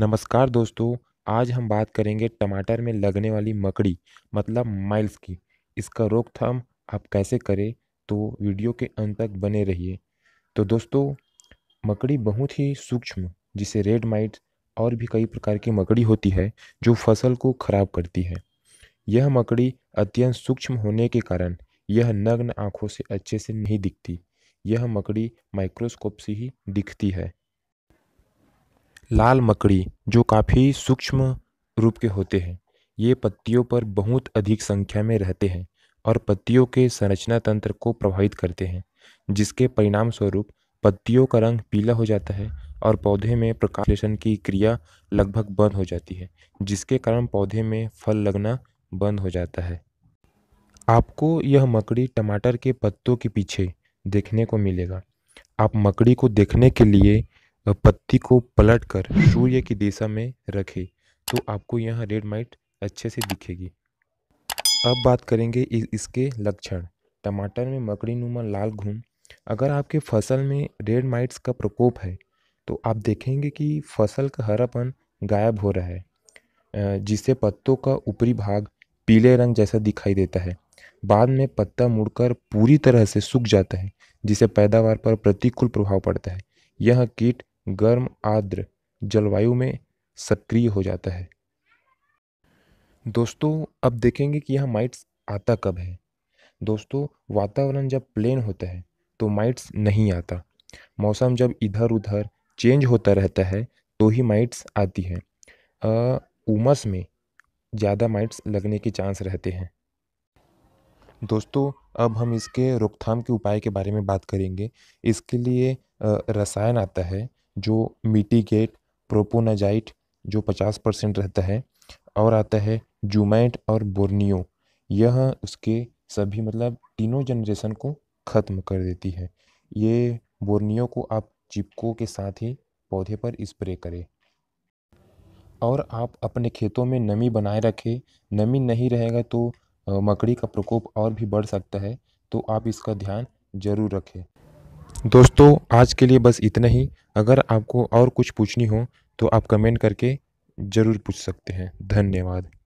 नमस्कार दोस्तों आज हम बात करेंगे टमाटर में लगने वाली मकड़ी मतलब माइल्स की इसका रोकथाम आप कैसे करें तो वीडियो के अंत तक बने रहिए तो दोस्तों मकड़ी बहुत ही सूक्ष्म जिसे रेड माइट और भी कई प्रकार की मकड़ी होती है जो फसल को खराब करती है यह मकड़ी अत्यंत सूक्ष्म होने के कारण यह नग्न आँखों से अच्छे से नहीं दिखती यह मकड़ी माइक्रोस्कोप से ही दिखती है लाल मकड़ी जो काफ़ी सूक्ष्म रूप के होते हैं ये पत्तियों पर बहुत अधिक संख्या में रहते हैं और पत्तियों के संरचना तंत्र को प्रभावित करते हैं जिसके परिणाम स्वरूप पत्तियों का रंग पीला हो जाता है और पौधे में प्रकाशन की क्रिया लगभग बंद हो जाती है जिसके कारण पौधे में फल लगना बंद हो जाता है आपको यह मकड़ी टमाटर के पत्तों के पीछे देखने को मिलेगा आप मकड़ी को देखने के लिए पत्ती को पलटकर सूर्य की दिशा में रखें तो आपको यह रेड माइट अच्छे से दिखेगी अब बात करेंगे इसके लक्षण टमाटर में मकड़ी नुमा लाल घूम अगर आपके फसल में रेड माइट्स का प्रकोप है तो आप देखेंगे कि फसल का हरापन गायब हो रहा है जिससे पत्तों का ऊपरी भाग पीले रंग जैसा दिखाई देता है बाद में पत्ता मुड़कर पूरी तरह से सूख जाता है जिसे पैदावार पर प्रतिकूल प्रभाव पड़ता है यह कीट गर्म आर्द्र जलवायु में सक्रिय हो जाता है दोस्तों अब देखेंगे कि यह माइट्स आता कब है दोस्तों वातावरण जब प्लेन होता है तो माइट्स नहीं आता मौसम जब इधर उधर चेंज होता रहता है तो ही माइट्स आती है उमस में ज़्यादा माइट्स लगने के चांस रहते हैं दोस्तों अब हम इसके रोकथाम के उपाय के बारे में बात करेंगे इसके लिए रसायन आता है जो मिटीगेट प्रोपोनाजाइट जो 50 परसेंट रहता है और आता है जूमैट और बोर्नियो यह उसके सभी मतलब तीनों जनरेशन को ख़त्म कर देती है ये बोर्नियो को आप चिपको के साथ ही पौधे पर स्प्रे करें और आप अपने खेतों में नमी बनाए रखें नमी नहीं रहेगा तो मकड़ी का प्रकोप और भी बढ़ सकता है तो आप इसका ध्यान ज़रूर रखें दोस्तों आज के लिए बस इतना ही अगर आपको और कुछ पूछनी हो तो आप कमेंट करके ज़रूर पूछ सकते हैं धन्यवाद